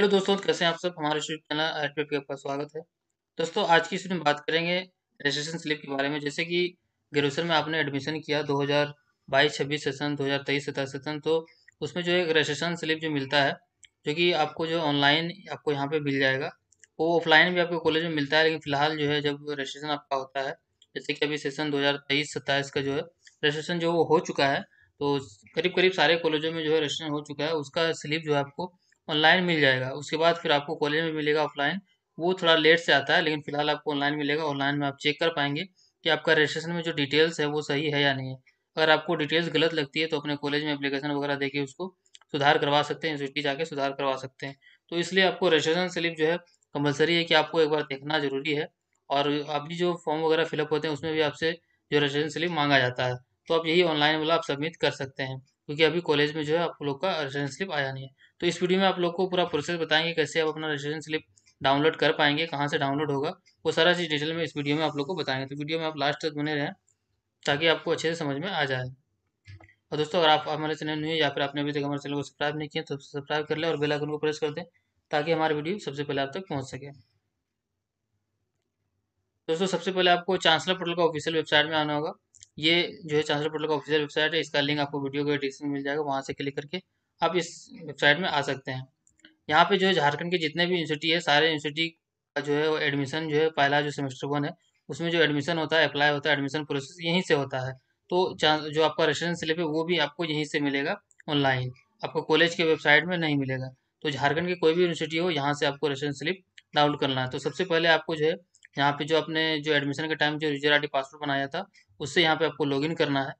hello दोस्तों कैसे हैं आप सब हमारे यूट्यूब चैनल एच पे आपका स्वागत है दोस्तों आज की इसमें बात करेंगे रजिस्ट्रेशन स्लिप के बारे में जैसे कि ग्रेजुएशन में आपने एडमिशन किया 2022 26 सेशन 2023 सताईस सेशन तो उसमें जो है रजिस्ट्रेशन स्लिप जो मिलता है जो कि आपको जो ऑनलाइन आपको यहाँ पर मिल जाएगा वो ऑफलाइन भी आपको कॉलेज में मिलता है लेकिन फिलहाल जो है जब रजिस्ट्रेशन आपका होता है जैसे कि अभी सेशन दो हज़ार का जो है रजिस्ट्रेशन जो वो हो चुका है तो करीब करीब सारे कॉलेजों में जो है रजिस्ट्रेशन हो चुका है उसका स्लिप जो है आपको ऑनलाइन मिल जाएगा उसके बाद फिर आपको कॉलेज में मिलेगा ऑफलाइन वो थोड़ा लेट से आता है लेकिन फिलहाल आपको ऑनलाइन मिलेगा ऑनलाइन में आप चेक कर पाएंगे कि आपका रजिस्ट्रेशन में जो डिटेल्स है वो सही है या नहीं है अगर आपको डिटेल्स गलत लगती है तो अपने कॉलेज में अप्लीकेशन वगैरह देके उसको सुधार करवा सकते हैं यूनिवर्सिटी जाके सुधार करवा सकते हैं तो इसलिए आपको रजिस्ट्रेशन स्लिप जो है कंपलसरी है कि आपको एक बार देखना जरूरी है और अभी जो फॉर्म वगैरह फिलअप होते हैं उसमें भी आपसे जो रजिस्ट्रेशन स्लिप मांगा जाता है तो आप यही ऑनलाइन वाला आप सबमिट कर सकते हैं क्योंकि अभी कॉलेज में जो है आप लोग का रजिस्ट्रेशन स्लिप आया नहीं है तो इस वीडियो में आप लोग को पूरा प्रोसेस बताएंगे कैसे आप अपना रजिस्ट्रेशन स्लिप डाउनलोड कर पाएंगे कहाँ से डाउनलोड होगा वो सारा चीज़ डिटेल में इस वीडियो में आप लोग को बताएंगे तो वीडियो में आप लास्ट तक बने रहें ताकि आपको अच्छे से समझ में आ जाए और दोस्तों अगर आप हमारे चैनल न्यू है या फिर आपने अभी तक हमारे चैनल को सब्सक्राइब नहीं किया तो सब्सक्राइब कर लें और बेल आइकन को प्रेस कर दें ताकि हमारे वीडियो सबसे पहले आप तक पहुँच सके दोस्तों सबसे पहले आपको चांसलर पोर्टल का ऑफिशियल वेबसाइट में आना होगा ये जो है चांसलर पोर्टल का ऑफिशियल वेबसाइट है इसका लिंक आपको वीडियो के डिस्क्रिप्शन मिल जाएगा वहाँ से क्लिक करके आप इस वेबसाइट में आ सकते हैं यहाँ पे जो है झारखंड के जितने भी यूनिवर्सिटी है सारे यूनिवर्सिटी का जो है वो एडमिशन जो है पहला जो सेमेस्टर वन है उसमें जो एडमिशन होता है अप्लाई होता है एडमिशन प्रोसेस यहीं से होता है तो जो आपका रेसिडेंस स्लिप है वो भी आपको यहीं से मिलेगा ऑनलाइन आपको कॉलेज के वेबसाइट में नहीं मिलेगा तो झारखंड की कोई भी यूनिवर्सिटी हो यहाँ से आपको रेसिडेंस स्लिप डाउनलोड करना है तो सबसे पहले आपको जो है यहाँ पे जो आपने जो एडमिशन के टाइम जो यूजर आईडी पासवर्ड बनाया था उससे यहाँ पे आपको लॉगिन करना है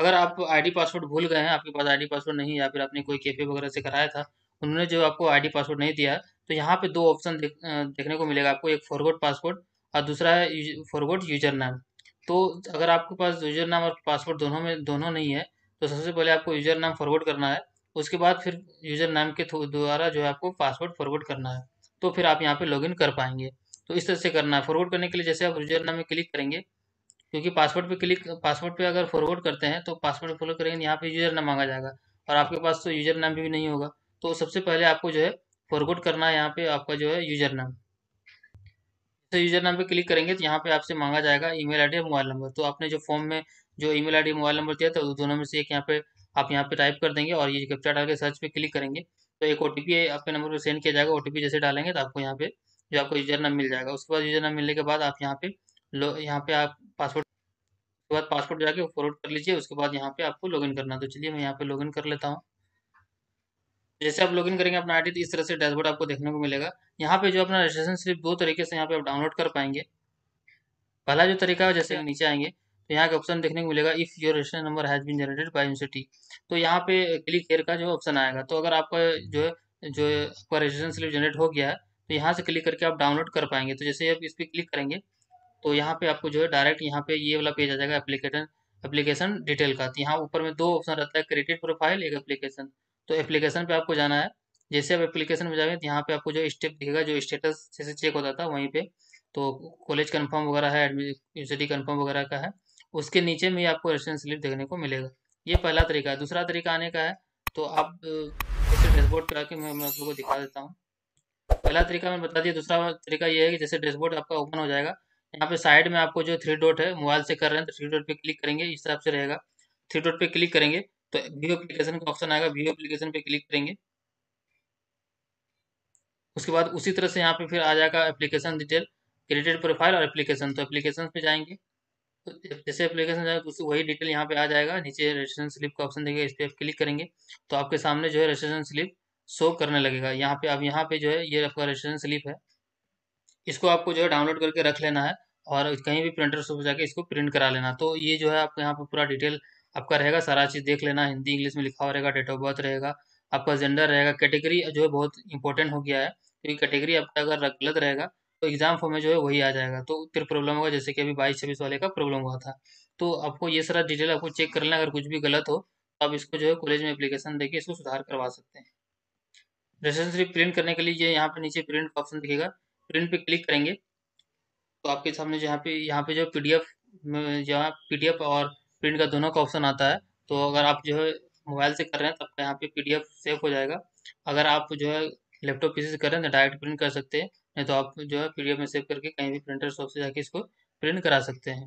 अगर आप आईडी पासवर्ड भूल गए हैं आपके पास आईडी पासवर्ड नहीं या फिर आपने कोई कैफे वगैरह से कराया था उन्होंने जो आपको आईडी पासवर्ड नहीं दिया तो यहाँ पे दो ऑप्शन देख, देखने को मिलेगा आपको एक फॉरवर्ड पासवर्ड और दूसरा है फॉरवर्ड यूजर नाम तो अगर आपके पास यूजर नाम और पासवर्ड दोनों में दोनों नहीं है तो सबसे पहले आपको यूजर नाम फॉरवर्ड करना है उसके बाद फिर यूजर नाम के द्वारा जो है आपको पासवर्ड फॉरवर्ड करना है तो फिर आप यहाँ पे लॉगिन कर पाएंगे तो इस तरह से करना है फॉरवर्ड करने के लिए जैसे आप यूजर नाम में क्लिक करेंगे क्योंकि पासवर्ड पे क्लिक पासवर्ड पे अगर फॉरवर्ड करते हैं तो पासवर्ड फॉलो करेंगे यहाँ पे यूजर नाम मांगा जाएगा और आपके पास तो यूजर नाम भी नहीं होगा तो सबसे पहले आपको जो है फॉरवर्ड करना है यहाँ पे आपका जो है यूजर नाम तो यूजर नाम पे क्लिक करेंगे तो यहाँ पे आपसे मांगा जाएगा ई आईडी मोबाइल नंबर तो आपने जो फॉर्म में जो ईमेल आईडी मोबाइल नंबर दिया था तो दोनों में से एक यहाँ पे आप यहाँ पे टाइप कर देंगे और ये कैप्चा डाल के सर्च पे क्लिक करेंगे तो एक ओ आपके नंबर पर सेंड किया जाएगा ओ जैसे डालेंगे तो आपको यहाँ पे जो आपको यूजर नाम मिल जाएगा उसके बाद यूजर नाम मिलने के बाद आप यहाँ पे लो यहाँ पे आप पासवर्ड उसके बाद पासवर्ड जाके फॉरवर्ड कर लीजिए उसके बाद यहाँ पे आपको लॉगिन करना तो चलिए मैं यहाँ पे लॉगिन कर लेता हूँ जैसे आप लॉगिन करेंगे अपना आईडी तो इस तरह से डैशबोर्ड आपको देखने को मिलेगा यहाँ पे जो अपना रजिस्ट्रेशन स्लिप दो तरीके से यहाँ पे आप डाउनलोड कर पाएंगे पहला जो तरीका है जैसे नीचे आएंगे तो यहाँ का ऑप्शन देखने को मिलेगा if your registration number has been generated by university तो यहाँ पे क्लिक हेयर का जो ऑप्शन आएगा तो अगर आपका जो जो आपका रजिस्ट्रेशन स्लिप जनरेट हो गया है तो यहाँ से क्लिक करके आप डाउनलोड कर पाएंगे तो जैसे आप इस पर क्लिक करेंगे तो यहाँ पे आपको जो है डायरेक्ट यहाँ पे ये वाला पेज आ जाएगा एप्लीकेशन एप्लीकेशन डिटेल का तो यहाँ ऊपर में दो ऑप्शन रहता है क्रेडिट प्रोफाइल एक एप्लीकेशन तो एप्लीकेशन पे आपको जाना है जैसे आप एप्लीकेशन में जाएंगे तो यहाँ पे आपको जो स्टेप दिखेगा जो स्टेटस जैसे चेक होता था वहीं पे तो कॉलेज कन्फर्म वगैरह है यूनिवर्सिटी कन्फर्म वगैरह का है उसके नीचे में आपको रेसिडेंस स्लिप देखने को मिलेगा ये पहला तरीका है दूसरा तरीका आने का है तो आप डैशबोर्ड पर आके मैं आप लोगों को दिखा देता हूँ पहला तरीका मैंने बता दिया दूसरा तरीका ये है कि जैसे डैशबोर्ड आपका ओपन हो जाएगा यहाँ पे साइड में आपको जो थ्री डॉट है मोबाइल से कर रहे हैं तो थ्री डॉट पे क्लिक करेंगे इस हिसाब से रहेगा थ्री डॉट पे क्लिक करेंगे तो व्यू एप्लीकेशन का ऑप्शन आएगा व्यू एप्लीकेशन पे क्लिक करेंगे उसके बाद उसी तरह से यहाँ पे फिर आ जाएगा एप्लीकेशन डिटेल क्रेडिट प्रोफाइल और एप्लीकेशन तो एप्लीकेशन पे जाएंगे तो जैसे एप्लीकेशन जाएगा तो वही डिटेल यहाँ पे आ जाएगा नीचे रजिस्ट्रेशन स्लिप का ऑप्शन देंगे इस पर क्लिक करेंगे तो आपके सामने जो है रजिस्ट्रेशन स्लिप शो करने लगेगा यहाँ पे अब यहाँ पे जो है ये आपका रजिस्ट्रेशन स्लिप है इसको आपको जो है डाउनलोड करके रख लेना है और कहीं भी प्रिंटर शॉप जाके इसको प्रिंट करा लेना तो ये जो है आपको यहाँ पे पूरा डिटेल आपका रहेगा सारा चीज़ देख लेना हिंदी इंग्लिश में लिखा हुआ रहेगा डेट ऑफ बर्थ रहेगा आपका जेंडर रहेगा कैटेगरी जो है बहुत इंपॉर्टेंट हो गया है क्योंकि कैटेगरी आपका अगर गलत रहेगा तो एग्जाम फॉर्म में जो है वही आ जाएगा तो फिर प्रॉब्लम होगा जैसे कि अभी बाईस छब्बीस वाले का प्रॉब्लम हुआ था तो आपको ये सारा डिटेल आपको चेक कर लेना अगर कुछ भी गलत हो तो आप इसको जो है कॉलेज में अप्लीकेशन देके इसको सुधार करवा सकते हैं रेसेंसरी प्रिंट करने के लिए ये यहाँ पे नीचे प्रिंट का ऑप्शन दिखेगा प्रिंट पे क्लिक करेंगे तो आपके सामने जहाँ पे यहाँ पे जो पी डी एफ जहाँ पी डी एफ और प्रिंट का दोनों का ऑप्शन आता है तो अगर आप जो है मोबाइल से कर रहे हैं तो आपका यहाँ पे पी डी एफ सेव हो जाएगा अगर आप जो है लैपटॉप पीसी से कर रहे हैं तो डायरेक्ट प्रिंट कर सकते हैं नहीं तो आप जो है पी में सेव करके कहीं भी प्रिंटर शॉप से जाके इसको प्रिंट करा सकते हैं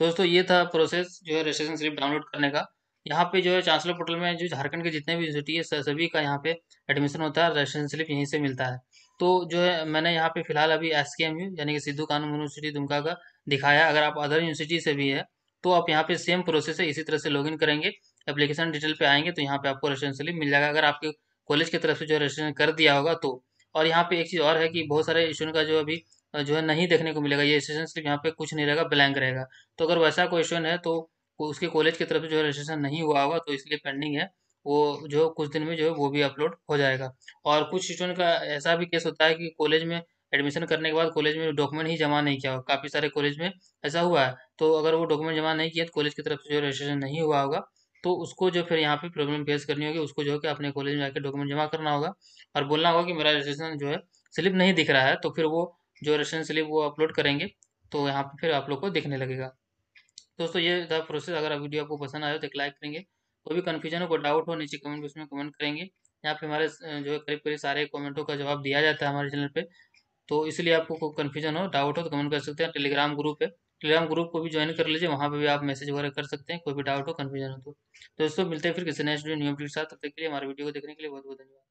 दोस्तों ये था प्रोसेस जो है रजिस्ट्रेशन स्लिप डाउनलोड करने का यहाँ पे जो है चांसलर पोर्टल में जो झारखंड के जितने भी यूनिवर्सिटी है सभी का यहाँ पे एडमिशन होता है रजिस्ट्रेशन स्लिप यहीं से मिलता है तो जो है मैंने यहाँ पे फिलहाल अभी एस के एम यू यानी कि सिद्धू कानून यूनिवर्सिटी दुमका का दिखाया अगर आप अदर यूनिवर्सिटी से भी है तो आप यहाँ पे सेम प्रोसेस है इसी तरह से इन करेंगे एप्लीकेशन डिटेल पर आएंगे तो यहाँ पे आपको रजिस्ट्रेशन स्लिप मिल जाएगा अगर आपके कॉलेज की तरफ से जो रजिस्ट्रेशन कर दिया होगा तो और यहाँ पे एक चीज़ और है कि बहुत सारे स्टूडेंट का जो अभी जो है नहीं देखने को मिलेगा ये रजिस्ट्रेशन स्लिप यहाँ पे कुछ नहीं रहेगा ब्लैंक रहेगा तो अगर वैसा कोई स्टूडेंट है तो उसके कॉलेज की तरफ से जो है रजिस्ट्रेशन नहीं हुआ होगा तो इसलिए पेंडिंग है वो जो कुछ दिन में जो है वो भी अपलोड हो जाएगा और कुछ स्टूडेंट का ऐसा भी केस होता है कि कॉलेज में एडमिशन करने के बाद कॉलेज में डॉक्यूमेंट ही जमा नहीं किया काफ़ी सारे कॉलेज में ऐसा हुआ है तो अगर वो डॉक्यूमेंट जमा नहीं किया तो कॉलेज की तरफ से जो रजिस्ट्रेशन नहीं हुआ होगा तो उसको जो फिर यहाँ पे प्रॉब्लम फेस करनी होगी उसको जो है कि अपने कॉलेज में जाकर डॉक्यूमेंट जमा करना होगा और बोलना होगा कि मेरा रजिस्ट्रेशन जो है स्लिप नहीं दिख रहा है तो फिर वो जो रजिस्ट्रेशन स्लिप वो अपलोड करेंगे तो यहाँ पे फिर आप लोग को दिखने लगेगा दोस्तों ये था प्रोसेस अगर वीडियो आपको पसंद आया तो एक लाइक करेंगे कोई भी कन्फ्यूजन हो कोई डाउट हो नीचे कमेंट बॉक्स में कमेंट करेंगे यहाँ पे हमारे जो है करीब करीब सारे कमेंटों का जवाब दिया जाता है हमारे चैनल पे तो इसलिए आपको कोई कन्फ्यूजन हो डाउट हो तो कमेंट कर सकते हैं टेलीग्राम ग्रुप है टेलीग्राम ग्रुप को भी ज्वाइन कर लीजिए वहाँ पर भी आप मैसेज वगैरह कर सकते हैं कोई भी डाउट हो कन्फ्यूजन हो तो दोस्तों मिलते हैं फिर किसी नेक्स्ट वीडियो न्यू अपडेट के साथ तब तक के लिए हमारे वीडियो को देखने के लिए बहुत बहुत धन्यवाद